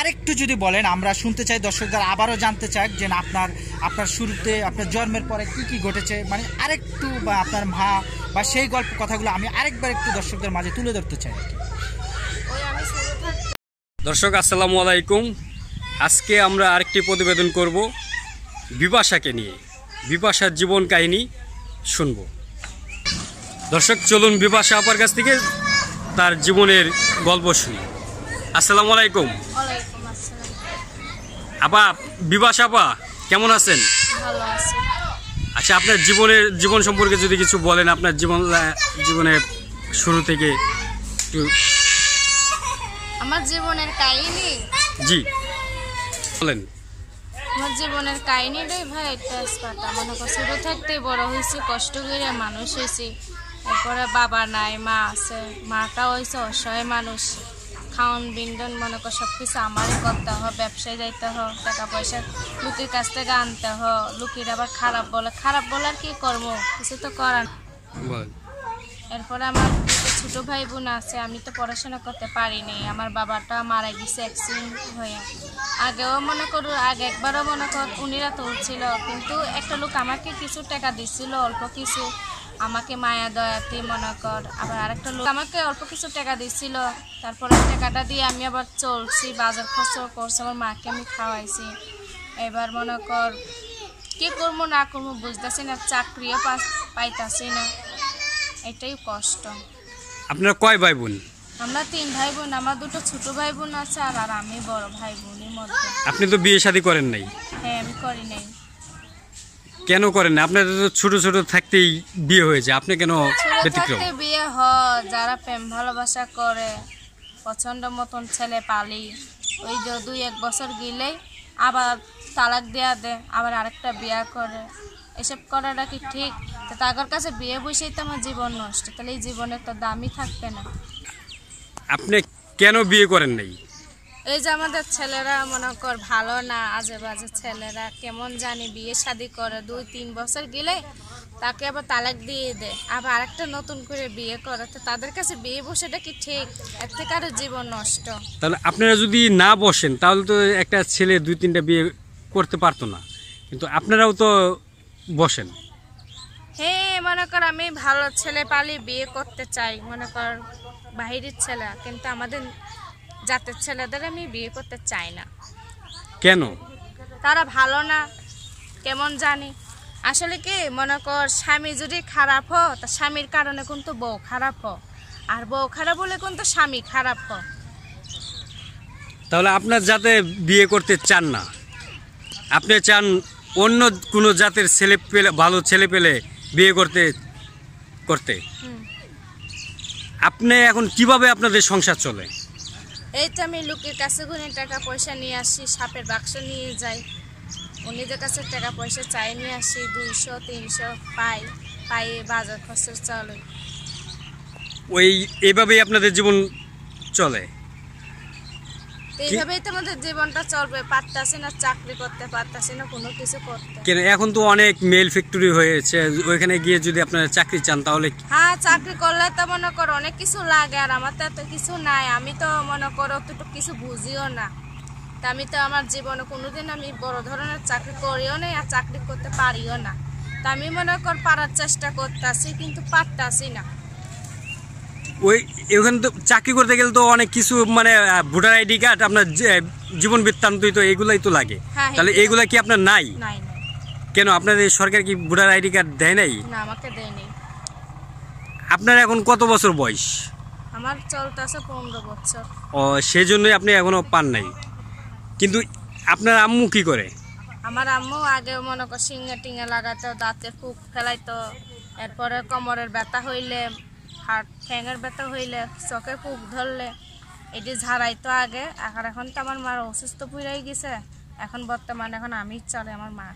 আরেকটু যদি বলেন আমরা শুনতে চাই দর্শকদের আবারও জানতে চাই যে আপনার আপনার শুরুতে আপনার জন্মের পরে কি কি ঘটেছে মানে আরেকটু বা আপনার মা বা সেই গল্প কথাগুলো আমি আরেকবার একটু দর্শকদের মাঝে তুলে ধরতে চাই দর্শক আসসালামু আলাইকুম আজকে আমরা আরেকটি প্রতিবেদন করব বিপাশাকে নিয়ে বিপাশার জীবন কাহিনী শুনব দর্শক চলুন বিপাশা আপার কাছ থেকে তার জীবনের গল্প শুনি আসসালামু আলাইকুম আপা বিবাস আপা কেমন আছেন ভালো আছি আচ্ছা আপনার জীবনের জীবন সম্পর্কে যদি কিছু বলেন আপনার জীবন জীবনের শুরু থেকে একটু আমার জীবনের কাহিনী জি বলেন আমার জীবনের কাহিনীটাই ভাই একটা স্পাটা মনে কর শুরু থাকতেই বড় হয়েছি কষ্ট করে মানুষ হয়েছি এরপরে বাবা নাই মা আছে মাটাও হয়েছে অসহায় মানুষ খাওয়ান বিন্দন মনে কর সব কিছু আমারই করতে হয় ব্যবসায় যাইতে হয় টাকা পয়সা লুকের কাছ থেকে আনতে হয় লুকির আবার খারাপ বলে খারাপ বলে আর কি করবো কিছু তো করার এরপরে আমার ছোট ভাই বোন আছে আমি তো পড়াশোনা করতে পারিনি আমার বাবাটা মারা গেছে অ্যাক্সিডেন্ট হয়ে আগেও মনে করো আগে একবারও মনে কর উনিরা তুলছিল কিন্তু একটা লোক আমাকে কিছু টাকা দিছিল অল্প কিছু আমাকে মায়া দয়াতে মনে কর আবার আরেকটা লোক আমাকে অল্প কিছু টাকা দিছিল তারপরে টাকাটা দিয়ে আমি আবার চলছি বাজার খরচ করছি আমার মাকে আমি খাওয়াইছি এবার মনে কর কি করবো না করবো বুঝতেছি না চাকরিও পাইতাছি না এটাই কষ্ট আপনার কয় ভাই বোন আমরা তিন ভাই বোন আমার দুটো ছোট ভাই বোন আছে আর আমি বড় ভাই বোনের মধ্যে আপনি তো বিয়ে শাদী করেন নাই হ্যাঁ আমি করি নাই কেন করেন না আপনার তো ছোট ছোট থাকতেই বিয়ে হয়েছে আপনি কেন ব্যতিক্রম বিয়ে হ যারা প্রেম ভালোবাসা করে পছন্দ মতন ছেলে পালি ওই যে দুই এক বছর গেলেই আবার তালাক দেয়া দে আবার আরেকটা বিয়ে করে এসব করাটা কি ঠিক তো তাগর কাছে বিয়ে বসেই তো আমার জীবন নষ্ট তাহলে এই জীবনের তো দামই থাকবে না আপনি কেন বিয়ে করেন নাই এই যে আমাদের ছেলেরা মনে কর ভালো না আজে বাজে ছেলেরা কেমন জানি বিয়ে শাদি করে দুই তিন বছর গেলে তাকে আবার তালাক দিয়ে দেয় আবার আরেকটা নতুন করে বিয়ে করে তো তাদের কাছে বিয়ে বসেটা কি ঠিক এর থেকে আরো জীবন নষ্ট তাহলে আপনারা যদি না বসেন তাহলে তো একটা ছেলে দুই তিনটা বিয়ে করতে পারতো না কিন্তু আপনারাও তো বসেন হ্যাঁ মনে কর আমি ভালো ছেলে পালি বিয়ে করতে চাই মনে কর বাহিরের ছেলে কিন্তু আমাদের জাতের ছেলেদের আমি বিয়ে করতে চাই না কেন তারা ভালো না কেমন জানি আসলে কি মনে কর স্বামী যদি খারাপ হ তা স্বামীর কারণে কিন্তু বউ খারাপ হ আর বউ খারাপ হলে কিন্তু স্বামী খারাপ হ তাহলে আপনার জাতে বিয়ে করতে চান না আপনি চান অন্য কোনো জাতের ছেলে পেলে ভালো ছেলে পেলে বিয়ে করতে করতে আপনি এখন কিভাবে আপনাদের সংসার চলে এই তো আমি লোকের কাছে ঘুরে টাকা পয়সা নিয়ে আসি সাপের বাক্স নিয়ে যাই অন্যদের কাছে টাকা পয়সা চাই নিয়ে আসি দুইশো তিনশো পাই পায়ে বাজার খরচ চলে ওই এভাবেই আপনাদের জীবন চলে এইভাবেই তো আমাদের জীবনটা চলবে পারতাছি না চাকরি করতে পারতাছি না কোনো কিছু করতে কেন এখন তো অনেক মেল ফ্যাক্টরি হয়েছে ওইখানে গিয়ে যদি আপনারা চাকরি চান তাহলে হ্যাঁ চাকরি করলে তো মনে করো অনেক কিছু লাগে আর আমার তো এত কিছু নাই আমি তো মনে করো তো কিছু বুঝিও না তা আমি তো আমার জীবনে কোনোদিন আমি বড় ধরনের চাকরি করিও না আর চাকরি করতে পারিও না তা আমি মনে কর পারার চেষ্টা করতেছি কিন্তু পারতাছি না ওই ওখানে তো চাকরি করতে গেলে তো অনেক কিছু মানে ভোটার আইডি কার্ড আপনার জীবন বৃত্তান্তই তো এগুলাই তো লাগে হ্যাঁ, হ্যাঁ, তাহলে এগুলা কি আপনার নাই কেন আপনাদের সরকার কি ভোটার আইডি কার্ড দেয় নাই আপনার এখন কত বছর বয়স আমার চলতেছে পনেরো বছর ও সেই জন্যই আপনি এখনো পান নাই কিন্তু আপনার আম্মু কি করে আমার আম্মু আগে মনে কর সিঙ্গা টিঙ্গা লাগাতো দাঁতে ফুক ফেলাইতো এরপরে কোমরের ব্যথা হইলে হাট ঠ্যাঙের ব্যথা হইলে চোখে খুব ধরলে এটি ঝাড়াইতো আগে আর এখন তো আমার মার অসুস্থ পুরাই গেছে এখন বর্তমানে এখন আমি চলে আমার মা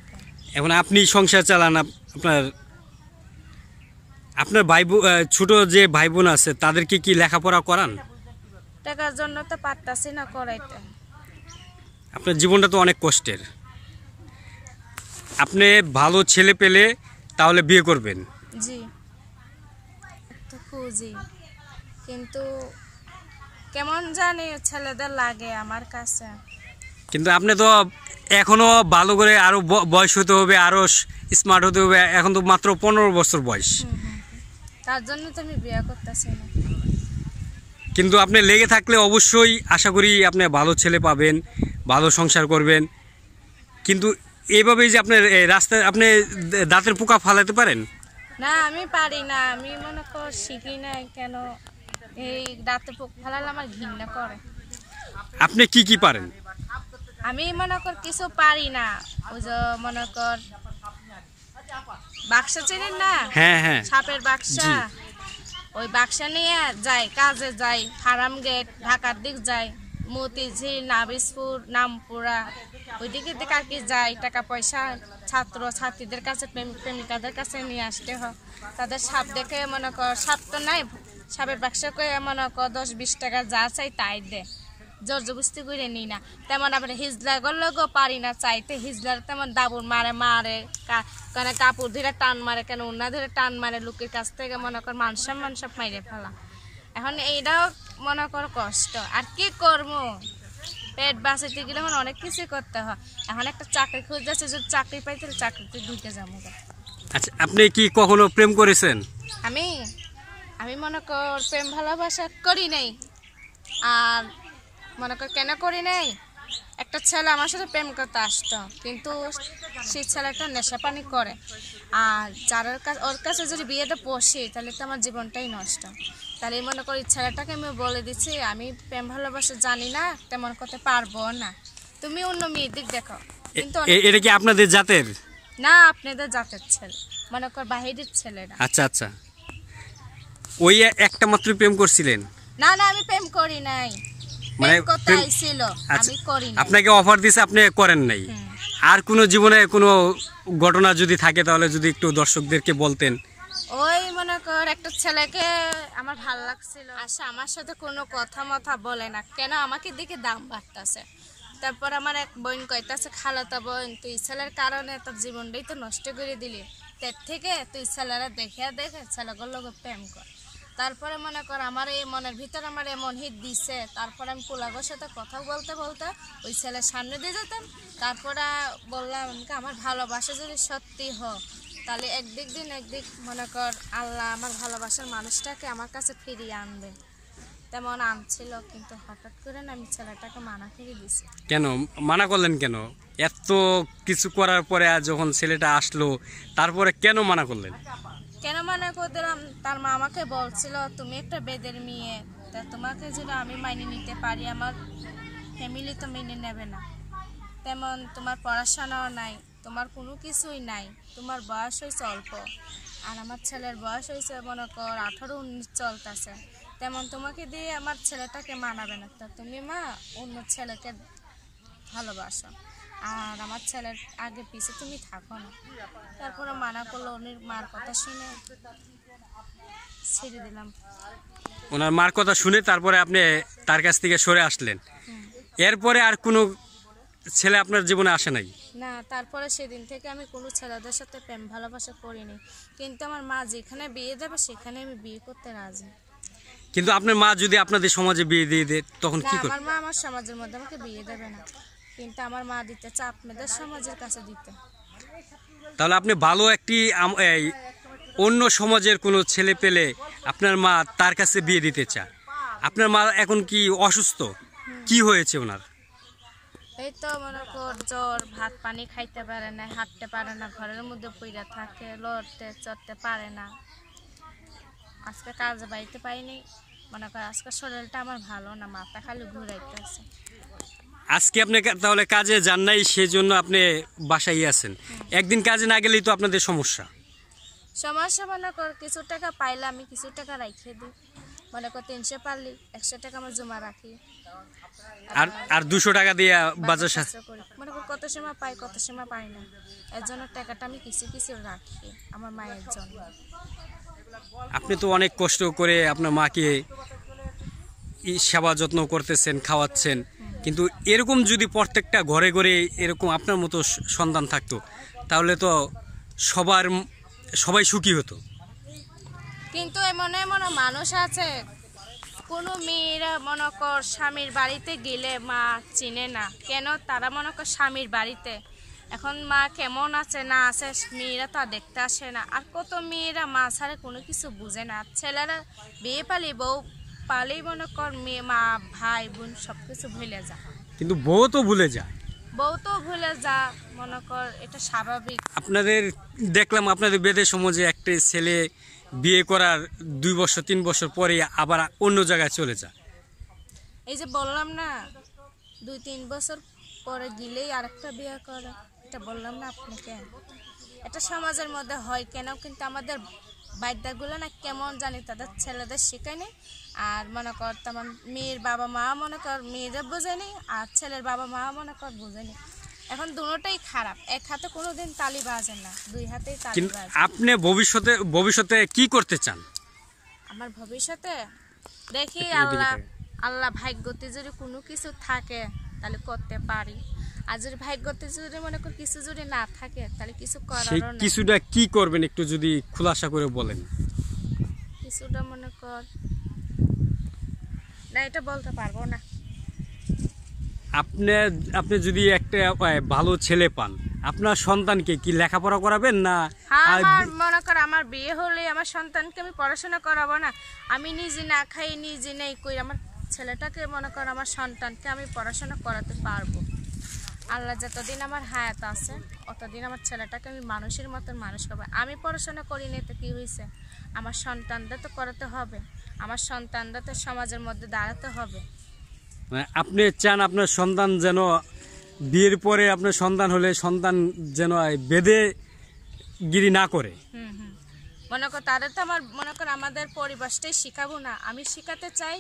এখন আপনি সংসার চালান আপনার আপনার ভাই ছোট যে ভাই বোন আছে তাদেরকে কি লেখাপড়া করান টাকার জন্য তো পারতাছি না করাইতে আপনার জীবনটা তো অনেক কষ্টের আপনি ভালো ছেলে পেলে তাহলে বিয়ে করবেন জি খুঁজি কিন্তু কেমন জানি ছেলেদের লাগে আমার কাছে কিন্তু আপনি তো এখনো ভালো করে আরও বয়স হতে হবে আরও স্মার্ট হতে হবে এখন তো মাত্র পনেরো বছর বয়স তার জন্য তো আমি বিয়ে করতেছি না কিন্তু আপনি লেগে থাকলে অবশ্যই আশা করি আপনি ভালো ছেলে পাবেন ভালো সংসার করবেন কিন্তু এইভাবেই যে আপনার রাস্তায় আপনি দাঁতের পোকা ফালাতে পারেন না আমি পারি না আমি মনে কর শিখি না কেন এই দাঁতে পোক ফেলালে আমার ঘৃণা করে আপনি কি কি পারেন আমি মনে কর কিছু পারি না ওই যে মনে কর বাক্স চেনেন না হ্যাঁ হ্যাঁ সাপের বাক্সা ওই বাক্সা নিয়ে যাই কাজে যাই ফার্ম গেট ঢাকার দিক যাই মতিঝিল নাবিসপুর নামপুরা ওইদিকে কাকি যায় টাকা পয়সা ছাত্র ছাত্রীদের কাছে প্রেমিকাদের কাছে নিয়ে আসতে হয় তাদের সাপ দেখে মনে কর সাপ তো নাই সাপের ব্যবসা করে মনে কর দশ বিশ টাকা যা চাই তাই দে জর্জবস্তি করে নিই না তেমন আবার হিজলা গল্লগো পারি না চাইতে হিজলার তেমন দাবুর মারে মারে কেন কাপড় ধরে টান মারে কেন উন্না ধরে টান মারে লোকের কাছ থেকে মনে কর মান সম্মান মাইরে ফেলা এখন এইটাও মনে কর কষ্ট আর কি করবো পেট বাঁচাইতে গেলে এখন অনেক কিছু করতে হয় এখন একটা চাকরি খুঁজতেছে যদি চাকরি পাই তাহলে চাকরিতে ঢুকে যাবো আচ্ছা আপনি কি কখনো প্রেম করেছেন আমি আমি মনে কর প্রেম ভালোবাসা করি নাই আর মনে কর কেন করি নাই একটা ছেলে আমার সাথে প্রেম করতে আসতো কিন্তু সেই ছেলেটা নেশা পানি করে আর যার কাছে ওর কাছে যদি বিয়েটা বসে তাহলে তো আমার জীবনটাই নষ্ট তাহলে মনে করি ছেলেটাকে আমি বলে দিচ্ছি আমি প্রেম ভালোবাসা জানি না তেমন করতে পারবো না তুমি অন্য মেয়ের দিক দেখো এটা কি আপনাদের জাতের না আপনাদের জাতের ছেলে মনে কর বাহিরের ছেলেরা আচ্ছা আচ্ছা ওই একটা মাত্র প্রেম করছিলেন না না আমি প্রেম করি নাই মানে আচ্ছা, আপনাকে অফার দিছে আপনি করেন নাই আর কোন জীবনে কোনো ঘটনা যদি থাকে তাহলে যদি একটু দর্শকদেরকে বলতেন ওই মনে কর একটা ছেলেকে আমার ভাল লাগছিল আসে আমার সাথে কোনো কথা মথা বলে না কেন আমাকে দিকে দাম বাড়তেছে তারপর আমার এক বোন কইতেছে খালাতা বোন তুই ছেলের কারণে তোর জীবনটাই তো নষ্ট করে দিলি তার থেকে তুই ছেলেরা দেখে দেখে ছেলেগুলো প্রেম কর তারপরে মনে কর আমার এই মনের ভিতরে আমার এমন হিট দিছে তারপরে আমি কুলাগর সাথে কথা বলতে বলতে ওই ছেলের সামনে দিয়ে যেতাম তারপরে বললাম আমার ভালোবাসা যদি সত্যি হোক তাহলে একদিক দিন একদিক মনে কর আল্লাহ আমার ভালোবাসার মানুষটাকে আমার কাছে ফিরিয়ে আনবে তেমন আনছিল কিন্তু হঠাৎ করে না আমি ছেলেটাকে মানা করে দিছি কেন মানা করলেন কেন এত কিছু করার পরে যখন ছেলেটা আসলো তারপরে কেন মানা করলেন কেন মনে করলাম তার মা আমাকে বলছিল তুমি একটা বেদের মেয়ে তা তোমাকে যদি আমি মাইনে নিতে পারি আমার ফ্যামিলি তো মেনে নেবে না তেমন তোমার পড়াশোনাও নাই তোমার কোনো কিছুই নাই তোমার বয়স হয়েছে অল্প আর আমার ছেলের বয়স হয়েছে মনে কর আঠারো উনিশ চলতেছে তেমন তোমাকে দিয়ে আমার ছেলেটাকে মানাবে না তা তুমি মা অন্য ছেলেকে ভালোবাসো আর আমার ছেলের আগে পিছে তুমি থাকো না তারপরে মানা করলো উনির মার কথা শুনে ছেড়ে দিলাম ওনার মার কথা শুনে তারপরে আপনি তার কাছ থেকে সরে আসলেন এরপরে আর কোনো ছেলে আপনার জীবনে আসে নাই না তারপরে সেদিন থেকে আমি কোনো ছেলেদের সাথে প্রেম ভালোবাসা করিনি কিন্তু আমার মা যেখানে বিয়ে দেবে সেখানে আমি বিয়ে করতে রাজি কিন্তু আপনার মা যদি আপনাদের সমাজে বিয়ে দিয়ে দেয় তখন কি করবে আমার মা আমার সমাজের মধ্যে আমাকে বিয়ে দেবে না কিন্তু আমার মা দিতে চাপ মেয়েদের সমাজের কাছে দিতে তাহলে আপনি ভালো একটি অন্য সমাজের কোনো ছেলে পেলে আপনার মা তার কাছে বিয়ে দিতে চায় আপনার মা এখন কি অসুস্থ কি হয়েছে ওনার এই তো মনে কর জ্বর ভাত পানি খাইতে পারে না হাঁটতে পারে না ঘরের মধ্যে পইড়া থাকে লড়তে চড়তে পারে না আজকে কাজ বাড়িতে পাইনি মনে কর আজকে শরীরটা আমার ভালো না মাথা খালি আছে আজকে আপনি তাহলে কাজে যান নাই সেজন্য আপনি বাসায় আছেন হ্যাঁ। একদিন কাজে না গেলেই তো আপনাদের সমস্যা সমস্যা মনে কর কিছু টাকা পাইলে আমি কিছু টাকা রাখিয়ে দিই মনে কর তিনশো পারলি একশো টাকা আমার জমা রাখি আর আর দুশো টাকা দিয়ে বাজার মনে কর কত সময় পাই কত সময় পাই না এর জন্য টাকাটা আমি কিছু কিছু রাখি আমার মায়ের জন্য আপনি তো অনেক কষ্ট করে আপনার মাকে সেবা যত্ন করতেছেন খাওয়াচ্ছেন কিন্তু এরকম যদি প্রত্যেকটা ঘরে ঘরে এরকম আপনার মতো সন্তান থাকতো তাহলে তো সবার সবাই সুখী হতো কিন্তু এমন এমন মানুষ আছে কোনো মেয়েরা মনে কর স্বামীর বাড়িতে গেলে মা চিনে না কেন তারা মনে কর স্বামীর বাড়িতে এখন মা কেমন আছে না আছে মেয়েরা তা দেখতে আসে না আর কত মেয়েরা মা ছাড়া কোনো কিছু বুঝে না ছেলেরা বিয়ে পালি বউ পালেই মনে কর মেয়ে মা ভাই বোন সব কিছু ভুলে যা কিন্তু বউ তো ভুলে যা বউ তো ভুলে যা মনে কর এটা স্বাভাবিক আপনাদের দেখলাম আপনাদের বেদে সমাজে একটা ছেলে বিয়ে করার দুই বছর তিন বছর পরে আবার অন্য জায়গায় চলে যায় এই যে বললাম না দুই তিন বছর পরে গেলেই আরেকটা বিয়ে করে এটা বললাম না আপনাকে এটা সমাজের মধ্যে হয় কেন কিন্তু আমাদের বাদ্যাগুলো না কেমন জানি তাদের ছেলেদের শেখায়নি আর মনে কর তেমন মেয়ের বাবা মা মনে কর মেয়েরা বোঝেনি আর ছেলের বাবা মা মনে কর বোঝেনি এখন দুটোটাই খারাপ এক হাতে কোনোদিন তালি বাজে না দুই হাতে তালি বাজে আপনি ভবিষ্যতে ভবিষ্যতে কি করতে চান আমার ভবিষ্যতে দেখি আল্লাহ আল্লাহ ভাগ্যতে যদি কোনো কিছু থাকে তাহলে করতে পারি আর যদি ভাগ্যতে যদি মনে কিছু যদি না থাকে তাহলে কিছু করার কিছুটা কি করবেন একটু যদি করে বলেন কিছুটা মনে কর না এটা বলতে পারবো না আপনি আপনি যদি একটা ভালো ছেলে পান আপনার সন্তানকে কি লেখাপড়া করাবেন না হ্যাঁ, আমার মনে কর আমার বিয়ে হলে আমার সন্তানকে আমি পড়াশোনা করাবো না আমি নিজে না খাই নিজে নেই কই আমার ছেলেটাকে মনে কর আমার সন্তানকে আমি পড়াশোনা করাতে পারবো আল্লাহ যতদিন আমার হায়াত আছে অতদিন আমার ছেলেটাকে আমি মানুষের মতন মানুষ করবো আমি পড়াশোনা করিনি তো কী হয়েছে আমার সন্তানদের তো করাতে হবে আমার সন্তানদের তো সমাজের মধ্যে দাঁড়াতে হবে মানে আপনি চান আপনার সন্তান যেন বিয়ের পরে আপনার সন্তান হলে সন্তান যেন বেদে গিরি না করে মনে কর তাদের তো আমার মনে কর আমাদের পরিবেশটাই শিখাবো না আমি শিখাতে চাই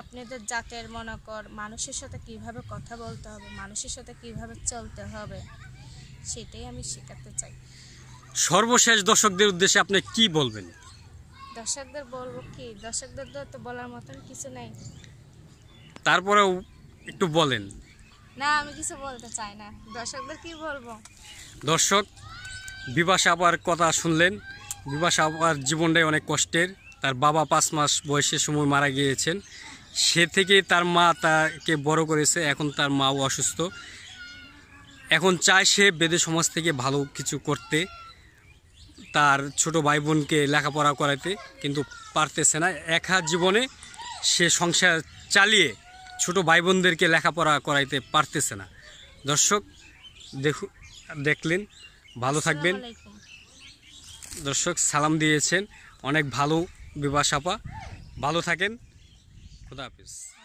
আপনাদের জাতের মনে কর মানুষের সাথে কিভাবে কথা বলতে হবে মানুষের সাথে কিভাবে চলতে হবে সেটাই আমি শেখাতে চাই সর্বশেষ দর্শকদের উদ্দেশ্যে আপনি কি বলবেন দর্শকদের বলবো কি দর্শকদের তো বলার মতন কিছু নাই তারপরেও একটু বলেন না আমি কিছু বলতে চাই না দর্শকদের কি বলবো দর্শক বিবাস আবার কথা শুনলেন বিবাস আবার জীবনটাই অনেক কষ্টের তার বাবা পাঁচ মাস বয়সের সময় মারা গিয়েছেন সে থেকে তার মা তাকে বড় করেছে এখন তার মাও অসুস্থ এখন চায় সে বেদে সমাজ থেকে ভালো কিছু করতে তার ছোট ভাই বোনকে লেখাপড়া করাতে কিন্তু পারতেছে না একা জীবনে সে সংসার চালিয়ে ছোট ভাই বোনদেরকে লেখাপড়া করাইতে পারতেছে না দর্শক দেখু দেখলেন ভালো থাকবেন দর্শক সালাম দিয়েছেন অনেক ভালো বিবাসাপা ভালো থাকেন खुदा हाफिज़